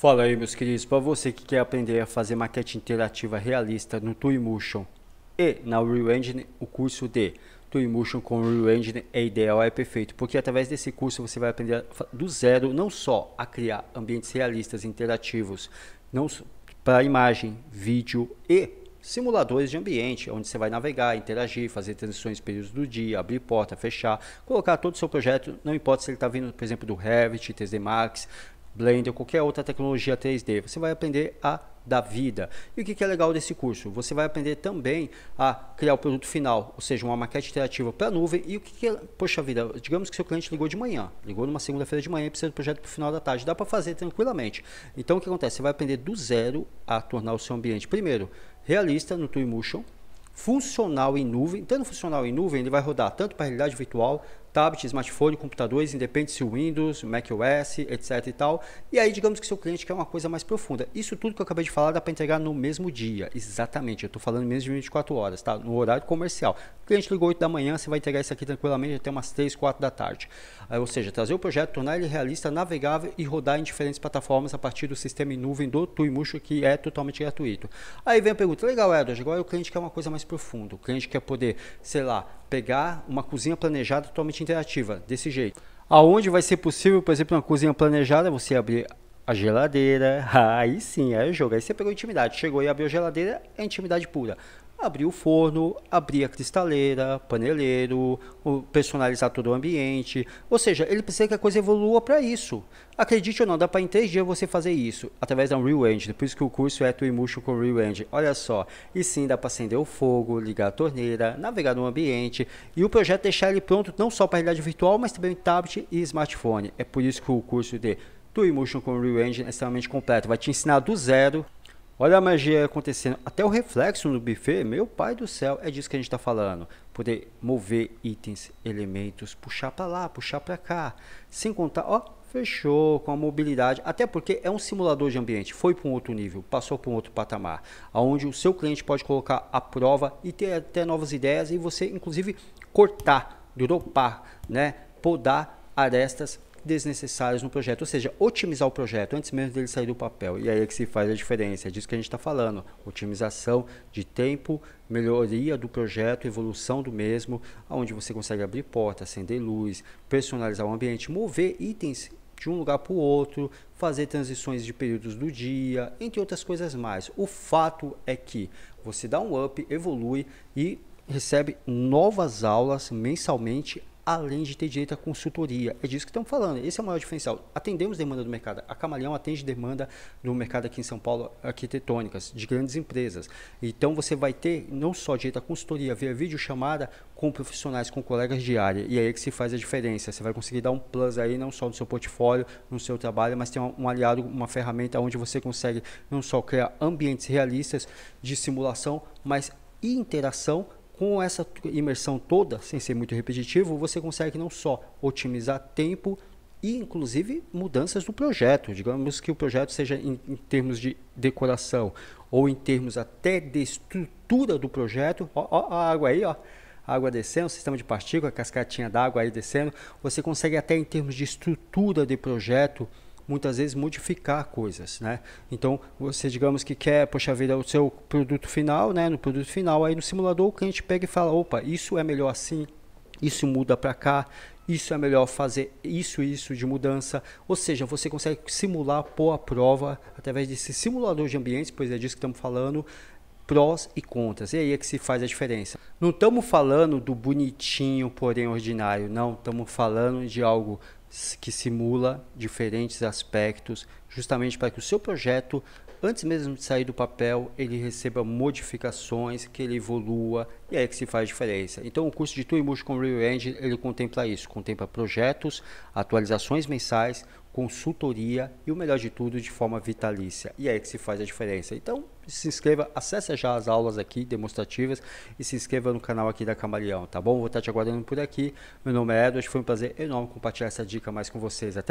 Fala aí, meus queridos, para você que quer aprender a fazer maquete interativa realista no Twinmotion e na Unreal Engine, o curso de Twinmotion com Unreal Engine é ideal, é perfeito, porque através desse curso você vai aprender do zero não só a criar ambientes realistas interativos, não para imagem, vídeo e simuladores de ambiente, onde você vai navegar, interagir, fazer transições períodos do dia, abrir porta, fechar, colocar todo o seu projeto, não importa se ele está vindo, por exemplo, do Revit, 3D Max, Blender, qualquer outra tecnologia 3D. Você vai aprender a dar vida. E o que é legal desse curso? Você vai aprender também a criar o produto final, ou seja, uma maquete interativa para a nuvem. E o que é, poxa vida, digamos que seu cliente ligou de manhã, ligou numa segunda-feira de manhã e precisa do projeto para o final da tarde. Dá para fazer tranquilamente. Então o que acontece? Você vai aprender do zero a tornar o seu ambiente, primeiro, realista no Twinmotion, funcional em nuvem. Tendo funcional em nuvem, ele vai rodar tanto para realidade virtual, tablet, smartphone, computadores, independente se Windows, macOS, etc e tal. E aí, digamos que seu cliente quer uma coisa mais profunda. Isso tudo que eu acabei de falar dá para entregar no mesmo dia, exatamente. Eu estou falando menos de 24 horas, tá? No horário comercial. O cliente ligou 8 da manhã, você vai entregar isso aqui tranquilamente até umas 3, 4 da tarde. Ou seja, trazer o projeto, tornar ele realista, navegável e rodar em diferentes plataformas a partir do sistema em nuvem do Tuimuxo, que é totalmente gratuito. Aí vem a pergunta, legal, Edward, agora o cliente quer uma coisa mais profundo. O cliente quer poder, sei lá, pegar uma cozinha planejada totalmente interativa, desse jeito. Aonde vai ser possível, por exemplo, uma cozinha planejada, você abrir a geladeira, aí sim, aí é jogo. Aí você pegou intimidade, chegou e abriu a geladeira, é intimidade pura abrir o forno, abrir a cristaleira, paneleiro, personalizar todo o ambiente. Ou seja, ele precisa que a coisa evolua para isso. Acredite ou não, dá para em três dias você fazer isso, através da Unreal Engine. Por isso que o curso é Tuimuxo com Unreal Engine. Olha só, e sim, dá para acender o fogo, ligar a torneira, navegar no ambiente e o projeto deixar ele pronto não só para realidade virtual, mas também em tablet e smartphone. É por isso que o curso de Twinmotion com Unreal Engine é extremamente completo. Vai te ensinar do zero Olha a magia acontecendo. Até o reflexo no buffet, meu pai do céu, é disso que a gente está falando. Poder mover itens, elementos, puxar para lá, puxar para cá. Sem contar, ó, fechou com a mobilidade. Até porque é um simulador de ambiente. Foi para um outro nível, passou para um outro patamar. Onde o seu cliente pode colocar a prova e ter até novas ideias. E você, inclusive, cortar, dropar, né? Podar arestas desnecessários no projeto, ou seja, otimizar o projeto antes mesmo dele sair do papel. E aí é que se faz a diferença, é disso que a gente está falando. Otimização de tempo, melhoria do projeto, evolução do mesmo, onde você consegue abrir porta, acender luz, personalizar o ambiente, mover itens de um lugar para o outro, fazer transições de períodos do dia, entre outras coisas mais. O fato é que você dá um up, evolui e recebe novas aulas mensalmente além de ter direito à consultoria. É disso que estamos falando. Esse é o maior diferencial. Atendemos demanda do mercado. A Camaleão atende demanda do mercado aqui em São Paulo, arquitetônicas, de grandes empresas. Então você vai ter não só direito à consultoria via videochamada com profissionais, com colegas de área. E é aí é que se faz a diferença. Você vai conseguir dar um plus aí, não só no seu portfólio, no seu trabalho, mas ter um aliado, uma ferramenta onde você consegue não só criar ambientes realistas de simulação, mas interação com essa imersão toda, sem ser muito repetitivo, você consegue não só otimizar tempo e, inclusive, mudanças no projeto. Digamos que o projeto seja em, em termos de decoração ou em termos até de estrutura do projeto. Ó, ó a água aí, ó água descendo, sistema de partícula, cascatinha d'água aí descendo. Você consegue até em termos de estrutura de projeto muitas vezes modificar coisas, né? Então, você digamos que quer, poxa vida, o seu produto final, né? No produto final, aí no simulador o cliente pega e fala, opa, isso é melhor assim, isso muda para cá, isso é melhor fazer isso isso de mudança. Ou seja, você consegue simular, pôr a prova através desse simulador de ambientes, pois é disso que estamos falando, prós e contras. E aí é que se faz a diferença. Não estamos falando do bonitinho, porém ordinário, não. Estamos falando de algo que simula diferentes aspectos, justamente para que o seu projeto, antes mesmo de sair do papel, ele receba modificações, que ele evolua e é aí que se faz diferença. Então, o curso de Tool Emulsion com Real Engine ele contempla isso, contempla projetos, atualizações mensais, consultoria e o melhor de tudo, de forma vitalícia. E é aí que se faz a diferença. Então, se inscreva, acesse já as aulas aqui demonstrativas e se inscreva no canal aqui da Camaleão, tá bom? Vou estar te aguardando por aqui. Meu nome é Edward, foi um prazer enorme compartilhar essa dica mais com vocês. Até